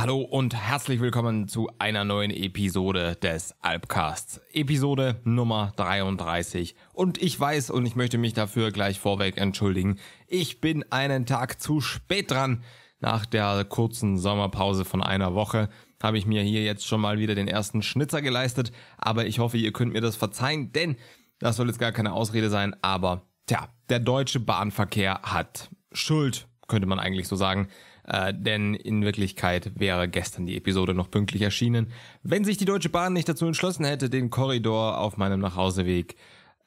Hallo und herzlich willkommen zu einer neuen Episode des Alpcasts. Episode Nummer 33. Und ich weiß und ich möchte mich dafür gleich vorweg entschuldigen, ich bin einen Tag zu spät dran. Nach der kurzen Sommerpause von einer Woche habe ich mir hier jetzt schon mal wieder den ersten Schnitzer geleistet, aber ich hoffe, ihr könnt mir das verzeihen, denn das soll jetzt gar keine Ausrede sein, aber tja, der deutsche Bahnverkehr hat Schuld, könnte man eigentlich so sagen. Äh, denn in Wirklichkeit wäre gestern die Episode noch pünktlich erschienen, wenn sich die Deutsche Bahn nicht dazu entschlossen hätte, den Korridor auf meinem Nachhauseweg,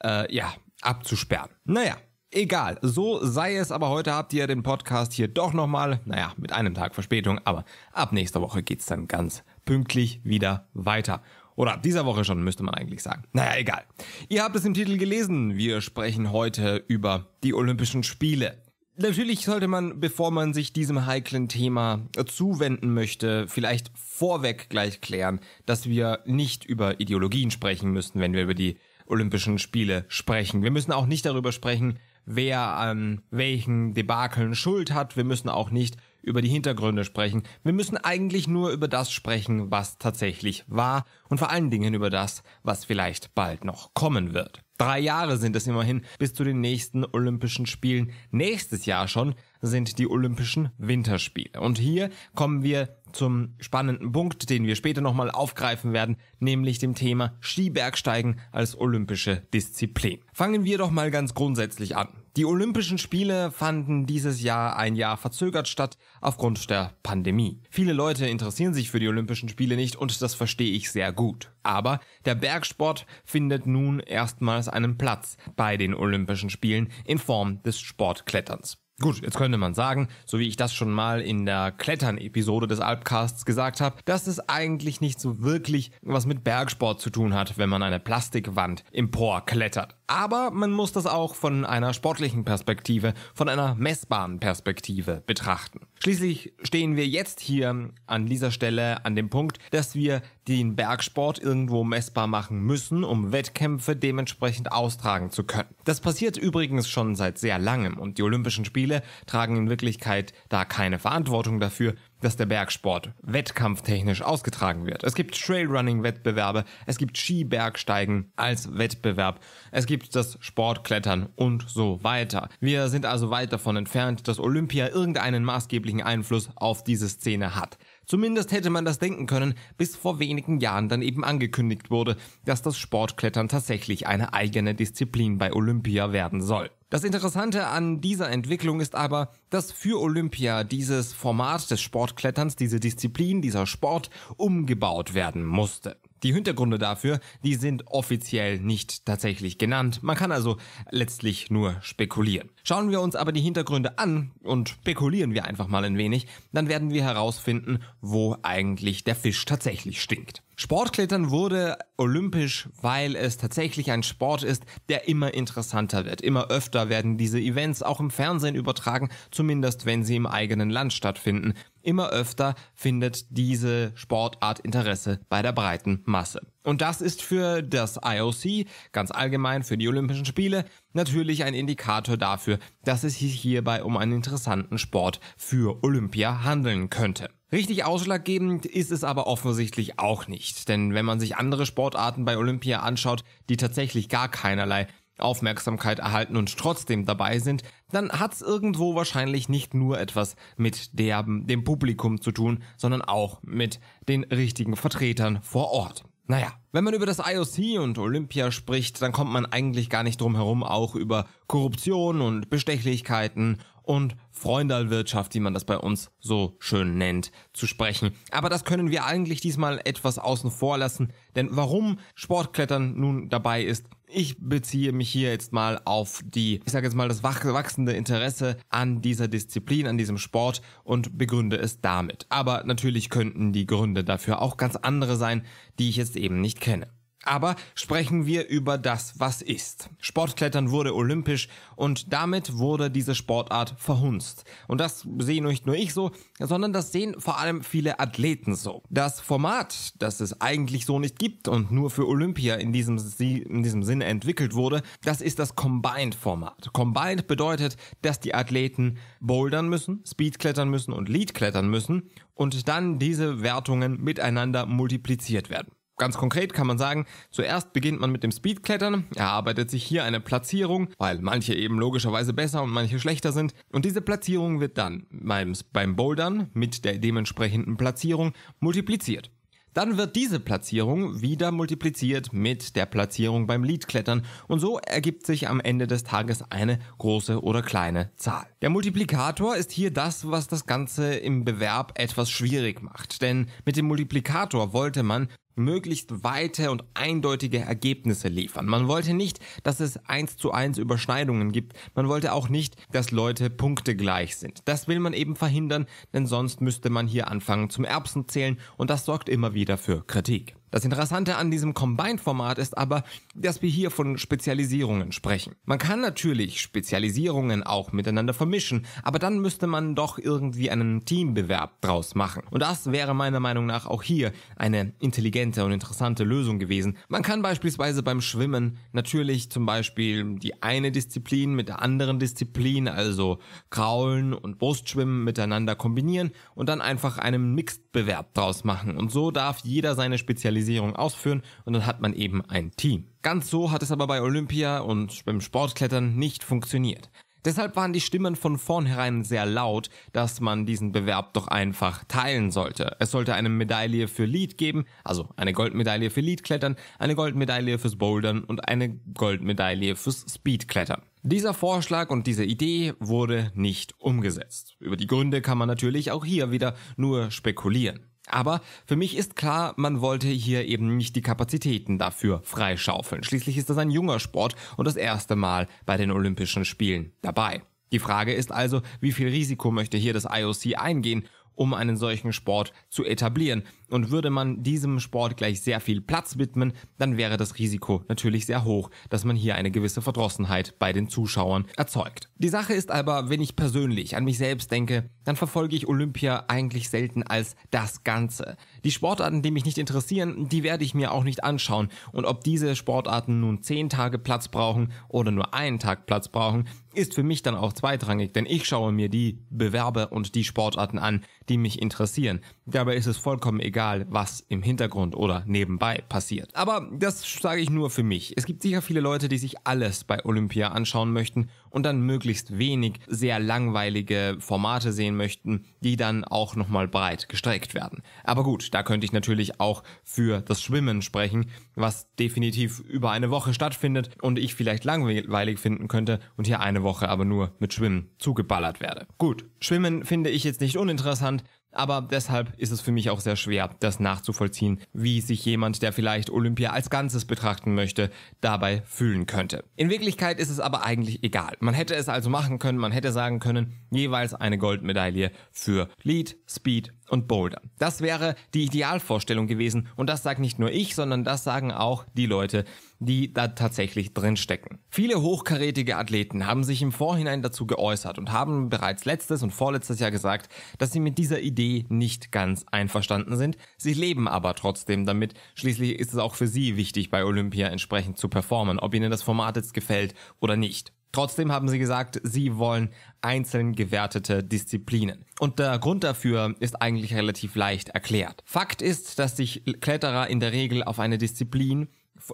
äh, ja, abzusperren. Naja, Egal, so sei es, aber heute habt ihr den Podcast hier doch nochmal, naja, mit einem Tag Verspätung, aber ab nächster Woche geht's dann ganz pünktlich wieder weiter. Oder ab dieser Woche schon, müsste man eigentlich sagen. Naja, egal. Ihr habt es im Titel gelesen, wir sprechen heute über die Olympischen Spiele. Natürlich sollte man, bevor man sich diesem heiklen Thema zuwenden möchte, vielleicht vorweg gleich klären, dass wir nicht über Ideologien sprechen müssen, wenn wir über die Olympischen Spiele sprechen. Wir müssen auch nicht darüber sprechen, wer an ähm, welchen Debakeln Schuld hat. Wir müssen auch nicht über die Hintergründe sprechen. Wir müssen eigentlich nur über das sprechen, was tatsächlich war und vor allen Dingen über das, was vielleicht bald noch kommen wird. Drei Jahre sind es immerhin bis zu den nächsten Olympischen Spielen. Nächstes Jahr schon sind die Olympischen Winterspiele. Und hier kommen wir zum spannenden Punkt, den wir später nochmal aufgreifen werden, nämlich dem Thema Skibergsteigen als olympische Disziplin. Fangen wir doch mal ganz grundsätzlich an. Die Olympischen Spiele fanden dieses Jahr ein Jahr verzögert statt aufgrund der Pandemie. Viele Leute interessieren sich für die Olympischen Spiele nicht und das verstehe ich sehr gut. Aber der Bergsport findet nun erstmals einen Platz bei den Olympischen Spielen in Form des Sportkletterns. Gut, jetzt könnte man sagen, so wie ich das schon mal in der Klettern-Episode des Alpcasts gesagt habe, dass es eigentlich nicht so wirklich was mit Bergsport zu tun hat, wenn man eine Plastikwand emporklettert. Aber man muss das auch von einer sportlichen Perspektive, von einer messbaren Perspektive betrachten. Schließlich stehen wir jetzt hier an dieser Stelle an dem Punkt, dass wir den Bergsport irgendwo messbar machen müssen, um Wettkämpfe dementsprechend austragen zu können. Das passiert übrigens schon seit sehr langem und die Olympischen Spiele Spiele tragen in Wirklichkeit da keine Verantwortung dafür, dass der Bergsport wettkampftechnisch ausgetragen wird. Es gibt Trailrunning-Wettbewerbe, es gibt Skibergsteigen als Wettbewerb, es gibt das Sportklettern und so weiter. Wir sind also weit davon entfernt, dass Olympia irgendeinen maßgeblichen Einfluss auf diese Szene hat. Zumindest hätte man das denken können, bis vor wenigen Jahren dann eben angekündigt wurde, dass das Sportklettern tatsächlich eine eigene Disziplin bei Olympia werden soll. Das Interessante an dieser Entwicklung ist aber, dass für Olympia dieses Format des Sportkletterns, diese Disziplin, dieser Sport umgebaut werden musste. Die Hintergründe dafür, die sind offiziell nicht tatsächlich genannt. Man kann also letztlich nur spekulieren. Schauen wir uns aber die Hintergründe an und spekulieren wir einfach mal ein wenig, dann werden wir herausfinden, wo eigentlich der Fisch tatsächlich stinkt. Sportklettern wurde olympisch, weil es tatsächlich ein Sport ist, der immer interessanter wird. Immer öfter werden diese Events auch im Fernsehen übertragen, zumindest wenn sie im eigenen Land stattfinden. Immer öfter findet diese Sportart Interesse bei der breiten Masse. Und das ist für das IOC, ganz allgemein für die Olympischen Spiele, natürlich ein Indikator dafür, dass es sich hierbei um einen interessanten Sport für Olympia handeln könnte. Richtig ausschlaggebend ist es aber offensichtlich auch nicht, denn wenn man sich andere Sportarten bei Olympia anschaut, die tatsächlich gar keinerlei Aufmerksamkeit erhalten und trotzdem dabei sind, dann hat's irgendwo wahrscheinlich nicht nur etwas mit der, dem Publikum zu tun, sondern auch mit den richtigen Vertretern vor Ort. Naja, wenn man über das IOC und Olympia spricht, dann kommt man eigentlich gar nicht drum herum, auch über Korruption und Bestechlichkeiten und Freundalwirtschaft, wie man das bei uns so schön nennt, zu sprechen. Aber das können wir eigentlich diesmal etwas außen vor lassen, denn warum Sportklettern nun dabei ist, ich beziehe mich hier jetzt mal auf die, ich sage jetzt mal, das wachsende Interesse an dieser Disziplin, an diesem Sport und begründe es damit. Aber natürlich könnten die Gründe dafür auch ganz andere sein, die ich jetzt eben nicht kenne. Aber sprechen wir über das, was ist. Sportklettern wurde olympisch und damit wurde diese Sportart verhunzt. Und das sehe nicht nur ich so, sondern das sehen vor allem viele Athleten so. Das Format, das es eigentlich so nicht gibt und nur für Olympia in diesem, in diesem Sinne entwickelt wurde, das ist das Combined-Format. Combined bedeutet, dass die Athleten bouldern müssen, Speedklettern müssen und Leadklettern müssen und dann diese Wertungen miteinander multipliziert werden. Ganz konkret kann man sagen, zuerst beginnt man mit dem Speedklettern, erarbeitet sich hier eine Platzierung, weil manche eben logischerweise besser und manche schlechter sind. Und diese Platzierung wird dann beim, beim Bouldern mit der dementsprechenden Platzierung multipliziert. Dann wird diese Platzierung wieder multipliziert mit der Platzierung beim Leadklettern und so ergibt sich am Ende des Tages eine große oder kleine Zahl. Der Multiplikator ist hier das, was das Ganze im Bewerb etwas schwierig macht, denn mit dem Multiplikator wollte man möglichst weite und eindeutige Ergebnisse liefern. Man wollte nicht, dass es eins zu eins Überschneidungen gibt. Man wollte auch nicht, dass Leute Punkte gleich sind. Das will man eben verhindern, denn sonst müsste man hier anfangen zum Erbsen zählen und das sorgt immer wieder für Kritik. Das Interessante an diesem Combined-Format ist aber, dass wir hier von Spezialisierungen sprechen. Man kann natürlich Spezialisierungen auch miteinander vermischen, aber dann müsste man doch irgendwie einen Teambewerb draus machen. Und das wäre meiner Meinung nach auch hier eine intelligente und interessante Lösung gewesen. Man kann beispielsweise beim Schwimmen natürlich zum Beispiel die eine Disziplin mit der anderen Disziplin, also Kraulen und Brustschwimmen miteinander kombinieren und dann einfach einen Mixed-Bewerb draus machen. Und so darf jeder seine Spezialisierung Spezialisierung ausführen und dann hat man eben ein Team. Ganz so hat es aber bei Olympia und beim Sportklettern nicht funktioniert. Deshalb waren die Stimmen von vornherein sehr laut, dass man diesen Bewerb doch einfach teilen sollte. Es sollte eine Medaille für Lead geben, also eine Goldmedaille für Leadklettern, eine Goldmedaille fürs Bouldern und eine Goldmedaille fürs Speedklettern. Dieser Vorschlag und diese Idee wurde nicht umgesetzt. Über die Gründe kann man natürlich auch hier wieder nur spekulieren. Aber für mich ist klar, man wollte hier eben nicht die Kapazitäten dafür freischaufeln. Schließlich ist das ein junger Sport und das erste Mal bei den Olympischen Spielen dabei. Die Frage ist also, wie viel Risiko möchte hier das IOC eingehen, um einen solchen Sport zu etablieren? Und würde man diesem Sport gleich sehr viel Platz widmen, dann wäre das Risiko natürlich sehr hoch, dass man hier eine gewisse Verdrossenheit bei den Zuschauern erzeugt. Die Sache ist aber, wenn ich persönlich an mich selbst denke, dann verfolge ich Olympia eigentlich selten als das Ganze. Die Sportarten, die mich nicht interessieren, die werde ich mir auch nicht anschauen. Und ob diese Sportarten nun zehn Tage Platz brauchen oder nur einen Tag Platz brauchen, ist für mich dann auch zweitrangig, denn ich schaue mir die Bewerber und die Sportarten an, die mich interessieren. Dabei ist es vollkommen egal, egal was im Hintergrund oder nebenbei passiert. Aber das sage ich nur für mich. Es gibt sicher viele Leute, die sich alles bei Olympia anschauen möchten und dann möglichst wenig sehr langweilige Formate sehen möchten, die dann auch nochmal breit gestreckt werden. Aber gut, da könnte ich natürlich auch für das Schwimmen sprechen, was definitiv über eine Woche stattfindet und ich vielleicht langweilig finden könnte und hier eine Woche aber nur mit Schwimmen zugeballert werde. Gut, Schwimmen finde ich jetzt nicht uninteressant, aber deshalb ist es für mich auch sehr schwer, das nachzuvollziehen, wie sich jemand, der vielleicht Olympia als Ganzes betrachten möchte, dabei fühlen könnte. In Wirklichkeit ist es aber eigentlich egal. Man hätte es also machen können, man hätte sagen können, jeweils eine Goldmedaille für Lead, Speed und Bouldern. Das wäre die Idealvorstellung gewesen und das sagt nicht nur ich, sondern das sagen auch die Leute, die da tatsächlich drin stecken. Viele hochkarätige Athleten haben sich im Vorhinein dazu geäußert und haben bereits letztes und vorletztes Jahr gesagt, dass sie mit dieser Idee nicht ganz einverstanden sind. Sie leben aber trotzdem damit. Schließlich ist es auch für sie wichtig, bei Olympia entsprechend zu performen, ob ihnen das Format jetzt gefällt oder nicht. Trotzdem haben sie gesagt, sie wollen einzeln gewertete Disziplinen. Und der Grund dafür ist eigentlich relativ leicht erklärt. Fakt ist, dass sich Kletterer in der Regel auf eine Disziplin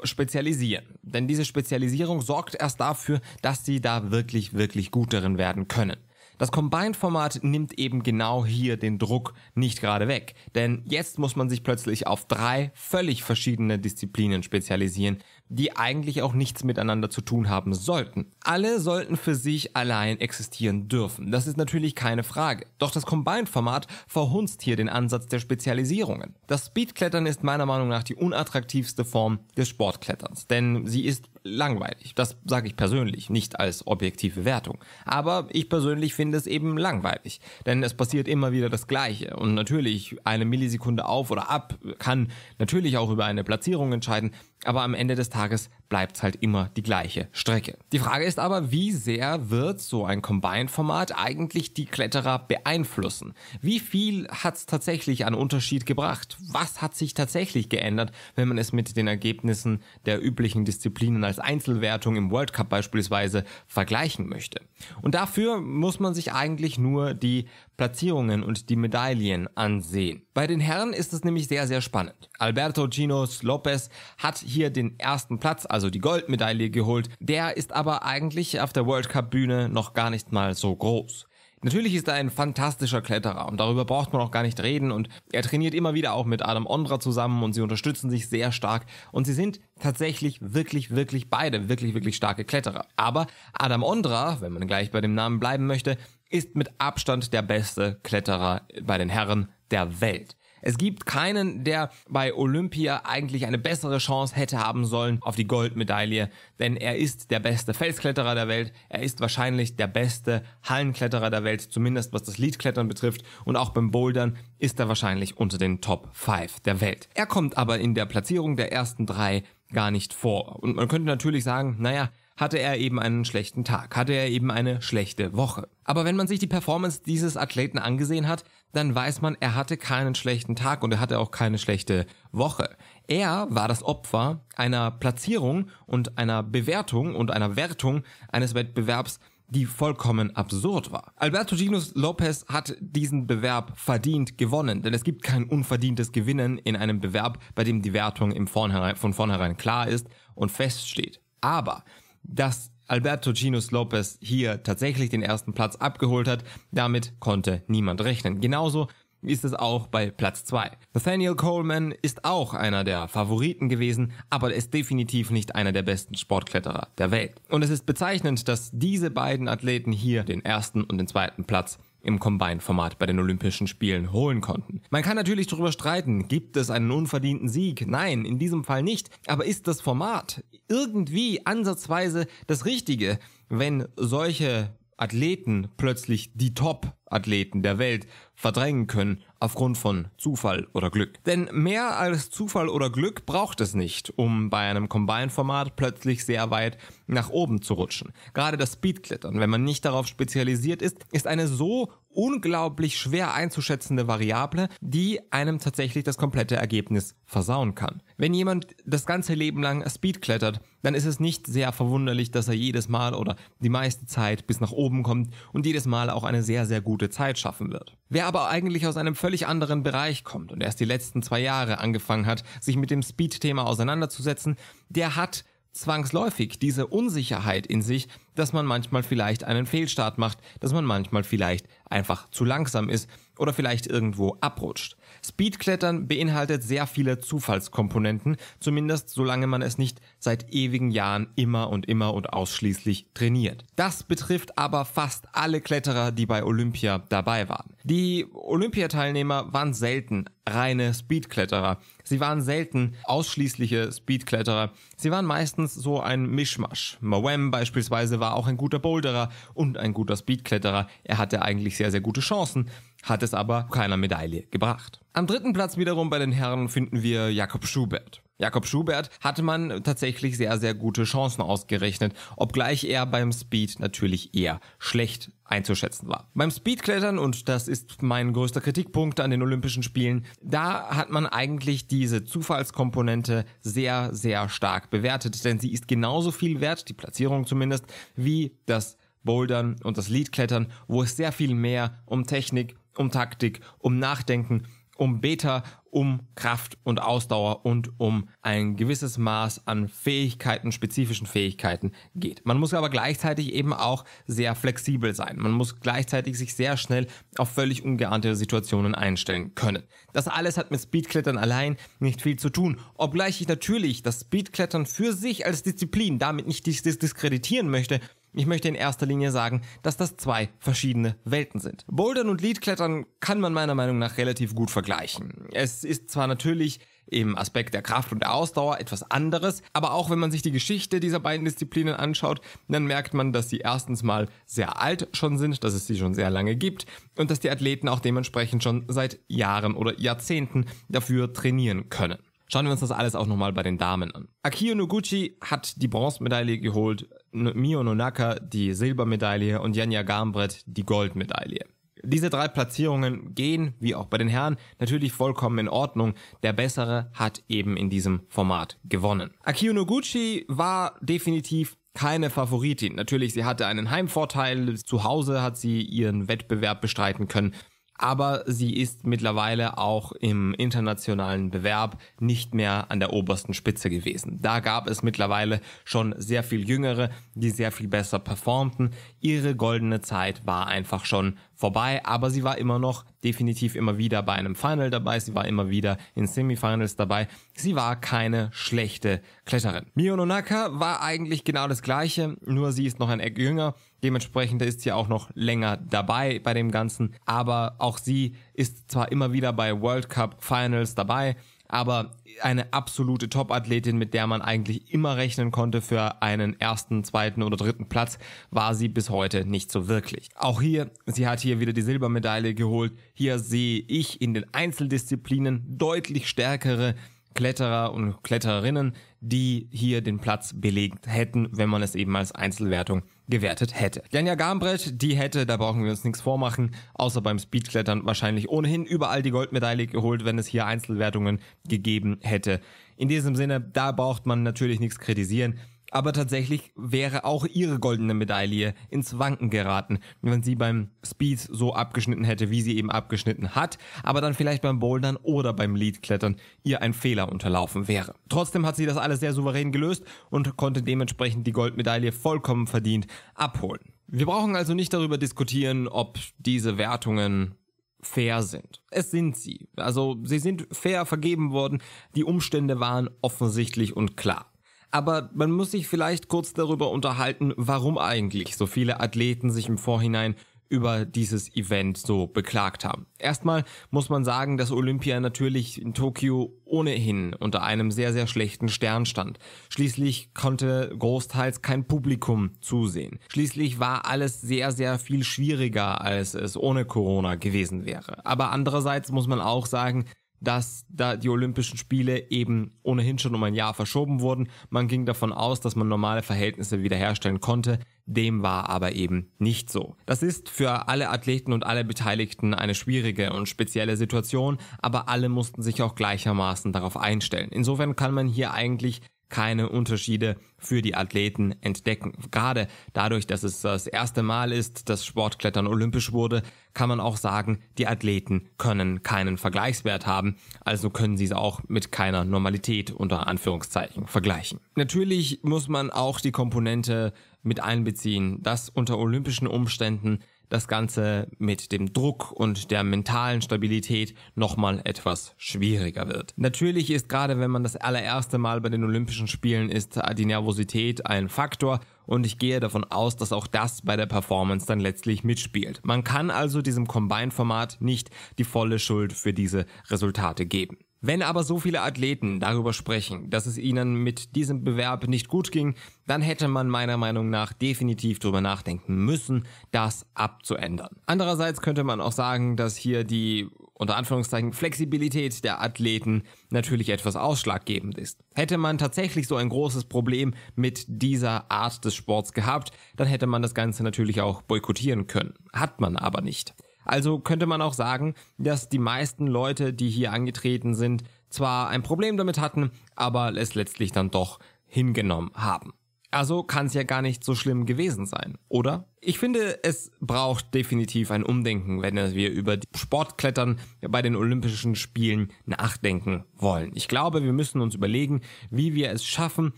spezialisieren. Denn diese Spezialisierung sorgt erst dafür, dass sie da wirklich, wirklich gut darin werden können. Das Combined-Format nimmt eben genau hier den Druck nicht gerade weg, denn jetzt muss man sich plötzlich auf drei völlig verschiedene Disziplinen spezialisieren, die eigentlich auch nichts miteinander zu tun haben sollten. Alle sollten für sich allein existieren dürfen, das ist natürlich keine Frage. Doch das Combined-Format verhunzt hier den Ansatz der Spezialisierungen. Das Speedklettern ist meiner Meinung nach die unattraktivste Form des Sportkletterns, denn sie ist langweilig. Das sage ich persönlich, nicht als objektive Wertung. Aber ich persönlich finde es eben langweilig, denn es passiert immer wieder das Gleiche. Und natürlich, eine Millisekunde auf oder ab kann natürlich auch über eine Platzierung entscheiden, aber am Ende des Tages bleibt's halt immer die gleiche Strecke. Die Frage ist aber, wie sehr wird so ein combined format eigentlich die Kletterer beeinflussen? Wie viel hat's tatsächlich an Unterschied gebracht? Was hat sich tatsächlich geändert, wenn man es mit den Ergebnissen der üblichen Disziplinen als Einzelwertung im World Cup beispielsweise vergleichen möchte? Und dafür muss man sich eigentlich nur die Platzierungen und die Medaillen ansehen. Bei den Herren ist es nämlich sehr, sehr spannend. Alberto Chinos Lopez hat hier den ersten Platz, also die Goldmedaille geholt. Der ist aber eigentlich auf der World Cup Bühne noch gar nicht mal so groß. Natürlich ist er ein fantastischer Kletterer und darüber braucht man auch gar nicht reden und er trainiert immer wieder auch mit Adam Ondra zusammen und sie unterstützen sich sehr stark und sie sind tatsächlich wirklich, wirklich beide wirklich, wirklich starke Kletterer. Aber Adam Ondra, wenn man gleich bei dem Namen bleiben möchte, ist mit Abstand der beste Kletterer bei den Herren der Welt. Es gibt keinen, der bei Olympia eigentlich eine bessere Chance hätte haben sollen auf die Goldmedaille, denn er ist der beste Felskletterer der Welt, er ist wahrscheinlich der beste Hallenkletterer der Welt, zumindest was das Leadklettern betrifft und auch beim Bouldern ist er wahrscheinlich unter den Top 5 der Welt. Er kommt aber in der Platzierung der ersten drei gar nicht vor. Und man könnte natürlich sagen, naja, hatte er eben einen schlechten Tag, hatte er eben eine schlechte Woche. Aber wenn man sich die Performance dieses Athleten angesehen hat, dann weiß man, er hatte keinen schlechten Tag und er hatte auch keine schlechte Woche. Er war das Opfer einer Platzierung und einer Bewertung und einer Wertung eines Wettbewerbs, die vollkommen absurd war. Alberto Ginus Lopez hat diesen Bewerb verdient gewonnen, denn es gibt kein unverdientes Gewinnen in einem Bewerb, bei dem die Wertung im vornherein, von vornherein klar ist und feststeht. Aber dass Alberto Ginos Lopez hier tatsächlich den ersten Platz abgeholt hat. Damit konnte niemand rechnen. Genauso ist es auch bei Platz 2. Nathaniel Coleman ist auch einer der Favoriten gewesen, aber er ist definitiv nicht einer der besten Sportkletterer der Welt. Und es ist bezeichnend, dass diese beiden Athleten hier den ersten und den zweiten Platz im Combine-Format bei den Olympischen Spielen holen konnten. Man kann natürlich darüber streiten, gibt es einen unverdienten Sieg? Nein, in diesem Fall nicht. Aber ist das Format irgendwie ansatzweise das Richtige, wenn solche Athleten plötzlich die Top-Athleten der Welt verdrängen können aufgrund von Zufall oder Glück. Denn mehr als Zufall oder Glück braucht es nicht, um bei einem Combine-Format plötzlich sehr weit nach oben zu rutschen. Gerade das Speedklettern, wenn man nicht darauf spezialisiert ist, ist eine so unglaublich schwer einzuschätzende Variable, die einem tatsächlich das komplette Ergebnis versauen kann. Wenn jemand das ganze Leben lang Speed klettert, dann ist es nicht sehr verwunderlich, dass er jedes Mal oder die meiste Zeit bis nach oben kommt und jedes Mal auch eine sehr, sehr gute Zeit schaffen wird. Wer aber eigentlich aus einem völlig anderen Bereich kommt und erst die letzten zwei Jahre angefangen hat, sich mit dem Speed-Thema auseinanderzusetzen, der hat zwangsläufig diese Unsicherheit in sich, dass man manchmal vielleicht einen Fehlstart macht, dass man manchmal vielleicht einfach zu langsam ist, oder vielleicht irgendwo abrutscht. Speedklettern beinhaltet sehr viele Zufallskomponenten, zumindest solange man es nicht seit ewigen Jahren immer und immer und ausschließlich trainiert. Das betrifft aber fast alle Kletterer, die bei Olympia dabei waren. Die Olympiateilnehmer waren selten reine Speedkletterer. Sie waren selten ausschließliche Speedkletterer. Sie waren meistens so ein Mischmasch. Mawem beispielsweise war auch ein guter Boulderer und ein guter Speedkletterer. Er hatte eigentlich sehr, sehr gute Chancen hat es aber keiner Medaille gebracht. Am dritten Platz wiederum bei den Herren finden wir Jakob Schubert. Jakob Schubert hatte man tatsächlich sehr, sehr gute Chancen ausgerechnet, obgleich er beim Speed natürlich eher schlecht einzuschätzen war. Beim Speedklettern, und das ist mein größter Kritikpunkt an den Olympischen Spielen, da hat man eigentlich diese Zufallskomponente sehr, sehr stark bewertet, denn sie ist genauso viel wert, die Platzierung zumindest, wie das Bouldern und das Leadklettern, wo es sehr viel mehr um Technik um Taktik, um Nachdenken, um Beta, um Kraft und Ausdauer und um ein gewisses Maß an Fähigkeiten, spezifischen Fähigkeiten geht. Man muss aber gleichzeitig eben auch sehr flexibel sein. Man muss gleichzeitig sich sehr schnell auf völlig ungeahnte Situationen einstellen können. Das alles hat mit Speedklettern allein nicht viel zu tun, obgleich ich natürlich das Speedklettern für sich als Disziplin damit nicht dis diskreditieren möchte, ich möchte in erster Linie sagen, dass das zwei verschiedene Welten sind. Bouldern und Leadklettern kann man meiner Meinung nach relativ gut vergleichen. Es ist zwar natürlich im Aspekt der Kraft und der Ausdauer etwas anderes. Aber auch wenn man sich die Geschichte dieser beiden Disziplinen anschaut, dann merkt man, dass sie erstens mal sehr alt schon sind, dass es sie schon sehr lange gibt und dass die Athleten auch dementsprechend schon seit Jahren oder Jahrzehnten dafür trainieren können. Schauen wir uns das alles auch nochmal bei den Damen an. Akio Noguchi hat die Bronzemedaille geholt Mio Nonaka die Silbermedaille und Janja Garnbrett die Goldmedaille. Diese drei Platzierungen gehen, wie auch bei den Herren, natürlich vollkommen in Ordnung. Der Bessere hat eben in diesem Format gewonnen. Akio Noguchi war definitiv keine Favoritin. Natürlich, sie hatte einen Heimvorteil. Zu Hause hat sie ihren Wettbewerb bestreiten können aber sie ist mittlerweile auch im internationalen Bewerb nicht mehr an der obersten Spitze gewesen. Da gab es mittlerweile schon sehr viel Jüngere, die sehr viel besser performten. Ihre goldene Zeit war einfach schon vorbei, aber sie war immer noch definitiv immer wieder bei einem Final dabei, sie war immer wieder in Semifinals dabei. Sie war keine schlechte Kletterin. Mio Nonaka war eigentlich genau das gleiche, nur sie ist noch ein Eck jünger Dementsprechend ist sie auch noch länger dabei bei dem Ganzen. Aber auch sie ist zwar immer wieder bei World Cup Finals dabei, aber eine absolute Top-Athletin, mit der man eigentlich immer rechnen konnte für einen ersten, zweiten oder dritten Platz, war sie bis heute nicht so wirklich. Auch hier, sie hat hier wieder die Silbermedaille geholt. Hier sehe ich in den Einzeldisziplinen deutlich stärkere Kletterer und Klettererinnen, die hier den Platz belegt hätten, wenn man es eben als Einzelwertung gewertet hätte. Janja Garnbrett, die hätte, da brauchen wir uns nichts vormachen, außer beim Speedklettern wahrscheinlich ohnehin überall die Goldmedaille geholt, wenn es hier Einzelwertungen gegeben hätte. In diesem Sinne, da braucht man natürlich nichts kritisieren. Aber tatsächlich wäre auch ihre goldene Medaille ins Wanken geraten, wenn sie beim Speed so abgeschnitten hätte, wie sie eben abgeschnitten hat, aber dann vielleicht beim Bouldern oder beim Leadklettern ihr ein Fehler unterlaufen wäre. Trotzdem hat sie das alles sehr souverän gelöst und konnte dementsprechend die Goldmedaille vollkommen verdient abholen. Wir brauchen also nicht darüber diskutieren, ob diese Wertungen fair sind. Es sind sie. Also sie sind fair vergeben worden. Die Umstände waren offensichtlich und klar. Aber man muss sich vielleicht kurz darüber unterhalten, warum eigentlich so viele Athleten sich im Vorhinein über dieses Event so beklagt haben. Erstmal muss man sagen, dass Olympia natürlich in Tokio ohnehin unter einem sehr, sehr schlechten Stern stand. Schließlich konnte großteils kein Publikum zusehen. Schließlich war alles sehr, sehr viel schwieriger, als es ohne Corona gewesen wäre. Aber andererseits muss man auch sagen, dass da die Olympischen Spiele eben ohnehin schon um ein Jahr verschoben wurden. Man ging davon aus, dass man normale Verhältnisse wiederherstellen konnte. Dem war aber eben nicht so. Das ist für alle Athleten und alle Beteiligten eine schwierige und spezielle Situation, aber alle mussten sich auch gleichermaßen darauf einstellen. Insofern kann man hier eigentlich keine Unterschiede für die Athleten entdecken. Gerade dadurch, dass es das erste Mal ist, dass Sportklettern olympisch wurde, kann man auch sagen, die Athleten können keinen Vergleichswert haben, also können sie es auch mit keiner Normalität unter Anführungszeichen vergleichen. Natürlich muss man auch die Komponente mit einbeziehen, dass unter olympischen Umständen das Ganze mit dem Druck und der mentalen Stabilität nochmal etwas schwieriger wird. Natürlich ist gerade, wenn man das allererste Mal bei den Olympischen Spielen ist, die Nervosität ein Faktor und ich gehe davon aus, dass auch das bei der Performance dann letztlich mitspielt. Man kann also diesem Combine-Format nicht die volle Schuld für diese Resultate geben. Wenn aber so viele Athleten darüber sprechen, dass es ihnen mit diesem Bewerb nicht gut ging, dann hätte man meiner Meinung nach definitiv darüber nachdenken müssen, das abzuändern. Andererseits könnte man auch sagen, dass hier die unter Anführungszeichen Flexibilität der Athleten natürlich etwas ausschlaggebend ist. Hätte man tatsächlich so ein großes Problem mit dieser Art des Sports gehabt, dann hätte man das Ganze natürlich auch boykottieren können. Hat man aber nicht. Also könnte man auch sagen, dass die meisten Leute, die hier angetreten sind, zwar ein Problem damit hatten, aber es letztlich dann doch hingenommen haben. Also kann es ja gar nicht so schlimm gewesen sein, oder? Ich finde, es braucht definitiv ein Umdenken, wenn wir über die Sportklettern bei den Olympischen Spielen nachdenken wollen. Ich glaube, wir müssen uns überlegen, wie wir es schaffen,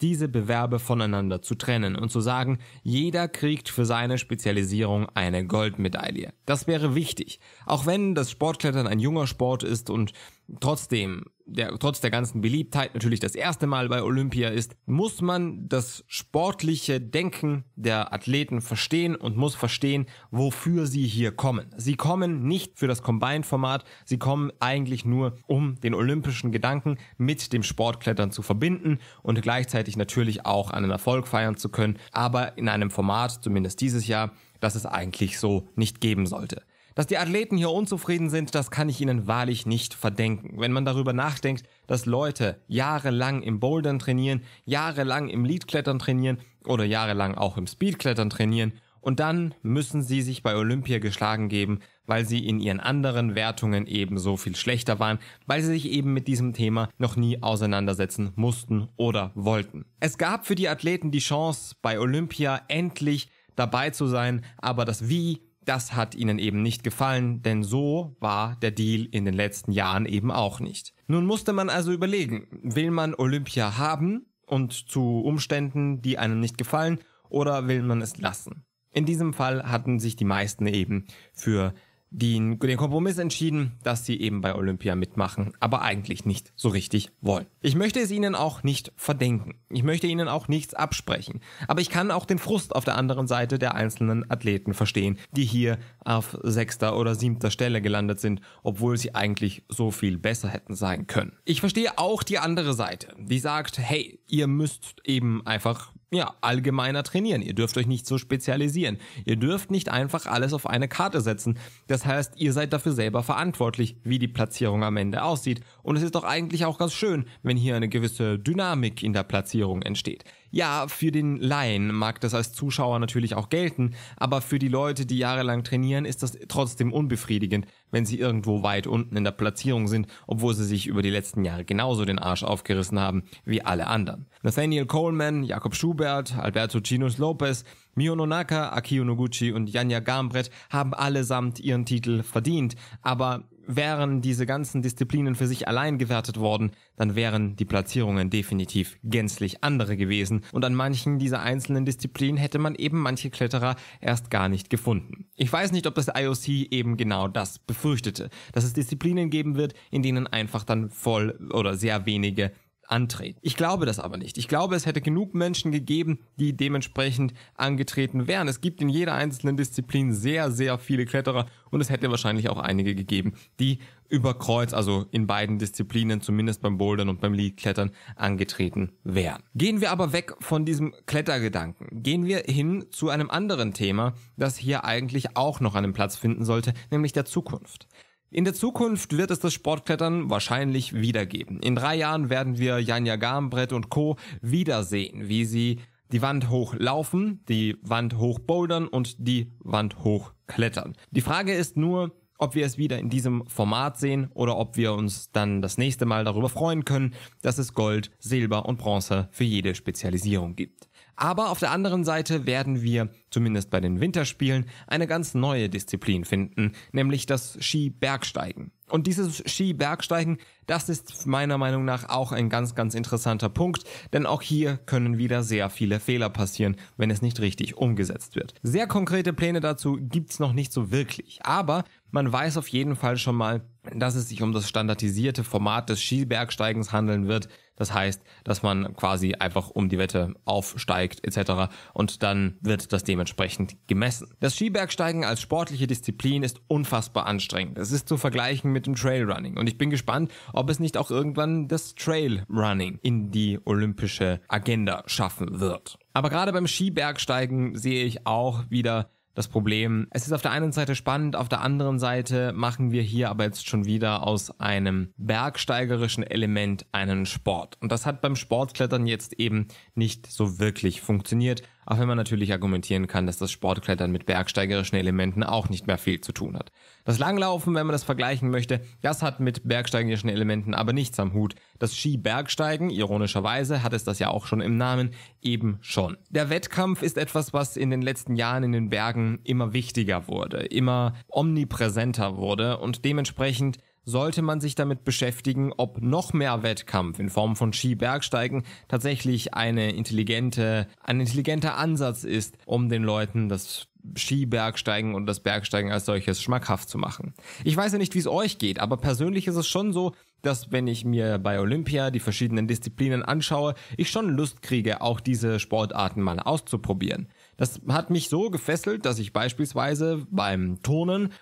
diese Bewerbe voneinander zu trennen und zu sagen, jeder kriegt für seine Spezialisierung eine Goldmedaille. Das wäre wichtig. Auch wenn das Sportklettern ein junger Sport ist und trotzdem der, trotz der ganzen Beliebtheit natürlich das erste Mal bei Olympia ist, muss man das sportliche Denken der Athleten verstehen und muss verstehen, wofür sie hier kommen. Sie kommen nicht für das Combined-Format, sie kommen eigentlich nur, um den olympischen Gedanken mit dem Sportklettern zu verbinden und gleichzeitig natürlich auch einen Erfolg feiern zu können, aber in einem Format, zumindest dieses Jahr, das es eigentlich so nicht geben sollte. Dass die Athleten hier unzufrieden sind, das kann ich ihnen wahrlich nicht verdenken. Wenn man darüber nachdenkt, dass Leute jahrelang im Bouldern trainieren, jahrelang im Leadklettern trainieren oder jahrelang auch im Speedklettern trainieren und dann müssen sie sich bei Olympia geschlagen geben, weil sie in ihren anderen Wertungen eben so viel schlechter waren, weil sie sich eben mit diesem Thema noch nie auseinandersetzen mussten oder wollten. Es gab für die Athleten die Chance, bei Olympia endlich dabei zu sein, aber das Wie das hat ihnen eben nicht gefallen, denn so war der Deal in den letzten Jahren eben auch nicht. Nun musste man also überlegen, will man Olympia haben und zu Umständen, die einem nicht gefallen, oder will man es lassen? In diesem Fall hatten sich die meisten eben für den, den Kompromiss entschieden, dass sie eben bei Olympia mitmachen, aber eigentlich nicht so richtig wollen. Ich möchte es ihnen auch nicht verdenken. Ich möchte ihnen auch nichts absprechen. Aber ich kann auch den Frust auf der anderen Seite der einzelnen Athleten verstehen, die hier auf sechster oder siebter Stelle gelandet sind, obwohl sie eigentlich so viel besser hätten sein können. Ich verstehe auch die andere Seite, die sagt, hey, ihr müsst eben einfach ja, allgemeiner trainieren. Ihr dürft euch nicht so spezialisieren. Ihr dürft nicht einfach alles auf eine Karte setzen. Das heißt, ihr seid dafür selber verantwortlich, wie die Platzierung am Ende aussieht. Und es ist doch eigentlich auch ganz schön, wenn hier eine gewisse Dynamik in der Platzierung entsteht. Ja, für den Laien mag das als Zuschauer natürlich auch gelten, aber für die Leute, die jahrelang trainieren, ist das trotzdem unbefriedigend, wenn sie irgendwo weit unten in der Platzierung sind, obwohl sie sich über die letzten Jahre genauso den Arsch aufgerissen haben wie alle anderen. Nathaniel Coleman, Jakob Schubert, Alberto Chinos Lopez, Mio Nonaka, Akio Noguchi und Janja Garmbrett haben allesamt ihren Titel verdient, aber Wären diese ganzen Disziplinen für sich allein gewertet worden, dann wären die Platzierungen definitiv gänzlich andere gewesen und an manchen dieser einzelnen Disziplinen hätte man eben manche Kletterer erst gar nicht gefunden. Ich weiß nicht, ob das IOC eben genau das befürchtete, dass es Disziplinen geben wird, in denen einfach dann voll oder sehr wenige antreten. Ich glaube das aber nicht. Ich glaube, es hätte genug Menschen gegeben, die dementsprechend angetreten wären. Es gibt in jeder einzelnen Disziplin sehr, sehr viele Kletterer und es hätte wahrscheinlich auch einige gegeben, die über Kreuz, also in beiden Disziplinen, zumindest beim Bouldern und beim Lead-Klettern, angetreten wären. Gehen wir aber weg von diesem Klettergedanken. Gehen wir hin zu einem anderen Thema, das hier eigentlich auch noch einen Platz finden sollte, nämlich der Zukunft. In der Zukunft wird es das Sportklettern wahrscheinlich wiedergeben. In drei Jahren werden wir Janja Garmbrett und Co. wiedersehen, wie sie die Wand hochlaufen, die Wand hochbouldern und die Wand hochklettern. Die Frage ist nur, ob wir es wieder in diesem Format sehen oder ob wir uns dann das nächste Mal darüber freuen können, dass es Gold, Silber und Bronze für jede Spezialisierung gibt. Aber auf der anderen Seite werden wir, zumindest bei den Winterspielen, eine ganz neue Disziplin finden, nämlich das Skibergsteigen. Und dieses Skibergsteigen, das ist meiner Meinung nach auch ein ganz, ganz interessanter Punkt, denn auch hier können wieder sehr viele Fehler passieren, wenn es nicht richtig umgesetzt wird. Sehr konkrete Pläne dazu gibt's noch nicht so wirklich, aber man weiß auf jeden Fall schon mal, dass es sich um das standardisierte Format des Skibergsteigens handeln wird, das heißt, dass man quasi einfach um die Wette aufsteigt etc. und dann wird das dementsprechend gemessen. Das Skibergsteigen als sportliche Disziplin ist unfassbar anstrengend. Es ist zu vergleichen mit dem Trailrunning und ich bin gespannt, ob es nicht auch irgendwann das Trailrunning in die olympische Agenda schaffen wird. Aber gerade beim Skibergsteigen sehe ich auch wieder das Problem. Es ist auf der einen Seite spannend, auf der anderen Seite machen wir hier aber jetzt schon wieder aus einem bergsteigerischen Element einen Sport. Und das hat beim Sportklettern jetzt eben nicht so wirklich funktioniert. Auch wenn man natürlich argumentieren kann, dass das Sportklettern mit bergsteigerischen Elementen auch nicht mehr viel zu tun hat. Das Langlaufen, wenn man das vergleichen möchte, das hat mit bergsteigerischen Elementen aber nichts am Hut. Das Skibergsteigen, ironischerweise, hat es das ja auch schon im Namen, eben schon. Der Wettkampf ist etwas, was in den letzten Jahren in den Bergen immer wichtiger wurde, immer omnipräsenter wurde und dementsprechend sollte man sich damit beschäftigen, ob noch mehr Wettkampf in Form von Skibergsteigen tatsächlich eine intelligente, ein intelligenter Ansatz ist, um den Leuten das Skibergsteigen und das Bergsteigen als solches schmackhaft zu machen. Ich weiß ja nicht, wie es euch geht, aber persönlich ist es schon so, dass wenn ich mir bei Olympia die verschiedenen Disziplinen anschaue, ich schon Lust kriege, auch diese Sportarten mal auszuprobieren. Das hat mich so gefesselt, dass ich beispielsweise beim Turnen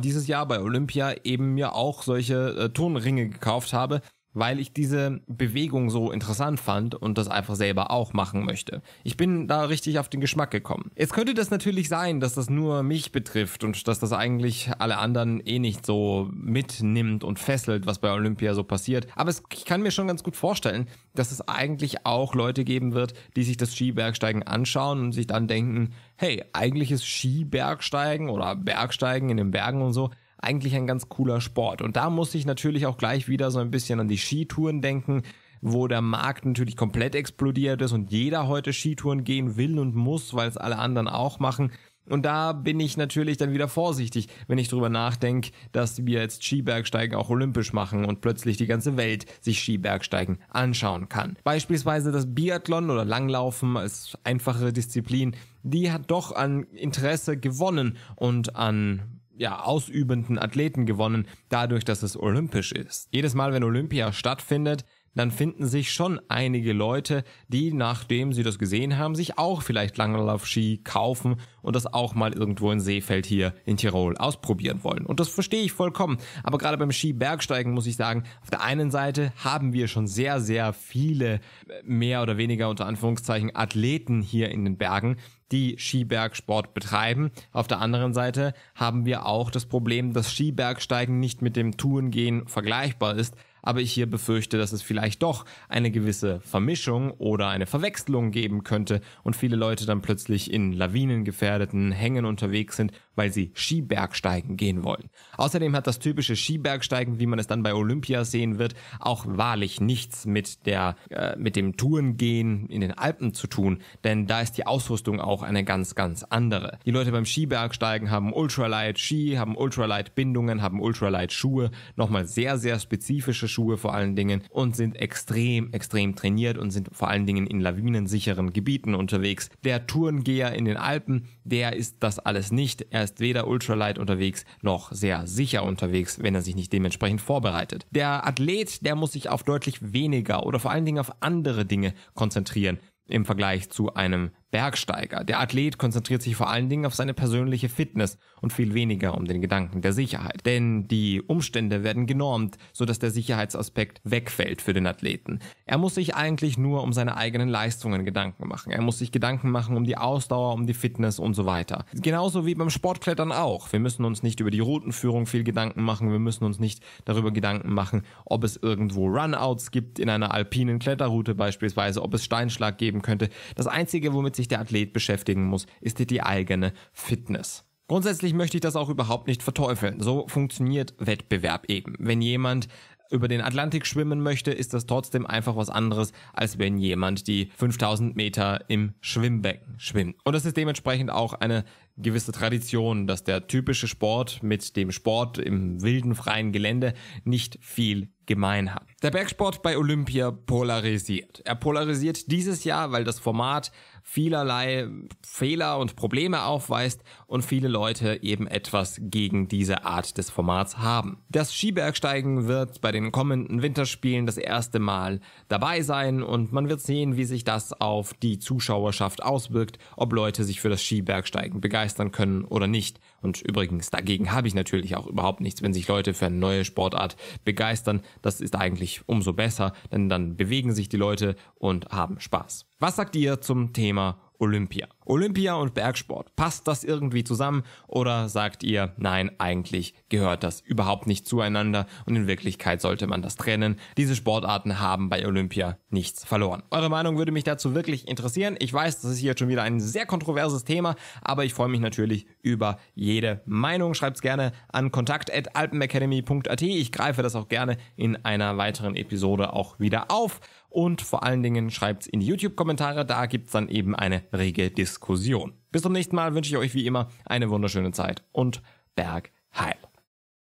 dieses Jahr bei Olympia eben mir auch solche äh, Turnringe gekauft habe, weil ich diese Bewegung so interessant fand und das einfach selber auch machen möchte. Ich bin da richtig auf den Geschmack gekommen. Jetzt könnte das natürlich sein, dass das nur mich betrifft und dass das eigentlich alle anderen eh nicht so mitnimmt und fesselt, was bei Olympia so passiert. Aber es, ich kann mir schon ganz gut vorstellen, dass es eigentlich auch Leute geben wird, die sich das Skibergsteigen anschauen und sich dann denken, hey, eigentlich ist Skibergsteigen oder Bergsteigen in den Bergen und so eigentlich ein ganz cooler Sport. Und da muss ich natürlich auch gleich wieder so ein bisschen an die Skitouren denken, wo der Markt natürlich komplett explodiert ist und jeder heute Skitouren gehen will und muss, weil es alle anderen auch machen. Und da bin ich natürlich dann wieder vorsichtig, wenn ich drüber nachdenke, dass wir jetzt Skibergsteigen auch olympisch machen und plötzlich die ganze Welt sich Skibergsteigen anschauen kann. Beispielsweise das Biathlon oder Langlaufen als einfache Disziplin, die hat doch an Interesse gewonnen und an ja, ausübenden Athleten gewonnen, dadurch, dass es olympisch ist. Jedes Mal, wenn Olympia stattfindet, dann finden sich schon einige Leute, die, nachdem sie das gesehen haben, sich auch vielleicht Langlaufski kaufen und das auch mal irgendwo in Seefeld hier in Tirol ausprobieren wollen. Und das verstehe ich vollkommen. Aber gerade beim Skibergsteigen muss ich sagen, auf der einen Seite haben wir schon sehr, sehr viele äh, mehr oder weniger unter Anführungszeichen Athleten hier in den Bergen, die Skibergsport betreiben. Auf der anderen Seite haben wir auch das Problem, dass Skibergsteigen nicht mit dem Tourengehen vergleichbar ist, aber ich hier befürchte, dass es vielleicht doch eine gewisse Vermischung oder eine Verwechslung geben könnte und viele Leute dann plötzlich in lawinengefährdeten Hängen unterwegs sind, weil sie Skibergsteigen gehen wollen. Außerdem hat das typische Skibergsteigen, wie man es dann bei Olympia sehen wird, auch wahrlich nichts mit der äh, mit dem Tourengehen in den Alpen zu tun, denn da ist die Ausrüstung auch eine ganz ganz andere. Die Leute beim Skibergsteigen haben Ultralight Ski, haben Ultralight Bindungen, haben Ultralight Schuhe, nochmal sehr sehr spezifische Schuhe vor allen Dingen und sind extrem, extrem trainiert und sind vor allen Dingen in lawinensicheren Gebieten unterwegs. Der Tourengeher in den Alpen, der ist das alles nicht. Er ist weder ultralight unterwegs noch sehr sicher unterwegs, wenn er sich nicht dementsprechend vorbereitet. Der Athlet, der muss sich auf deutlich weniger oder vor allen Dingen auf andere Dinge konzentrieren im Vergleich zu einem Bergsteiger, der Athlet konzentriert sich vor allen Dingen auf seine persönliche Fitness und viel weniger um den Gedanken der Sicherheit. Denn die Umstände werden genormt, sodass der Sicherheitsaspekt wegfällt für den Athleten. Er muss sich eigentlich nur um seine eigenen Leistungen Gedanken machen. Er muss sich Gedanken machen um die Ausdauer, um die Fitness und so weiter. Genauso wie beim Sportklettern auch. Wir müssen uns nicht über die Routenführung viel Gedanken machen. Wir müssen uns nicht darüber Gedanken machen, ob es irgendwo Runouts gibt in einer alpinen Kletterroute beispielsweise, ob es Steinschlag geben könnte. Das Einzige, womit sich der Athlet beschäftigen muss, ist die eigene Fitness. Grundsätzlich möchte ich das auch überhaupt nicht verteufeln. So funktioniert Wettbewerb eben. Wenn jemand über den Atlantik schwimmen möchte, ist das trotzdem einfach was anderes, als wenn jemand die 5000 Meter im Schwimmbecken schwimmt. Und das ist dementsprechend auch eine gewisse Tradition, dass der typische Sport mit dem Sport im wilden freien Gelände nicht viel gemein hat. Der Bergsport bei Olympia polarisiert. Er polarisiert dieses Jahr, weil das Format vielerlei Fehler und Probleme aufweist und viele Leute eben etwas gegen diese Art des Formats haben. Das Skibergsteigen wird bei den kommenden Winterspielen das erste Mal dabei sein und man wird sehen, wie sich das auf die Zuschauerschaft auswirkt, ob Leute sich für das Skibergsteigen begeistern können oder nicht. Und übrigens, dagegen habe ich natürlich auch überhaupt nichts, wenn sich Leute für eine neue Sportart begeistern. Das ist eigentlich umso besser, denn dann bewegen sich die Leute und haben Spaß. Was sagt ihr zum Thema Olympia? Olympia und Bergsport. Passt das irgendwie zusammen oder sagt ihr, nein, eigentlich gehört das überhaupt nicht zueinander und in Wirklichkeit sollte man das trennen. Diese Sportarten haben bei Olympia nichts verloren. Eure Meinung würde mich dazu wirklich interessieren. Ich weiß, das ist hier schon wieder ein sehr kontroverses Thema, aber ich freue mich natürlich über jede Meinung. Schreibt's gerne an kontakt@alpenacademy.at. Ich greife das auch gerne in einer weiteren Episode auch wieder auf und vor allen Dingen schreibt's in die YouTube Kommentare, da gibt's dann eben eine rege Diskussion Exkursion. Bis zum nächsten Mal wünsche ich euch wie immer eine wunderschöne Zeit und Berg heil.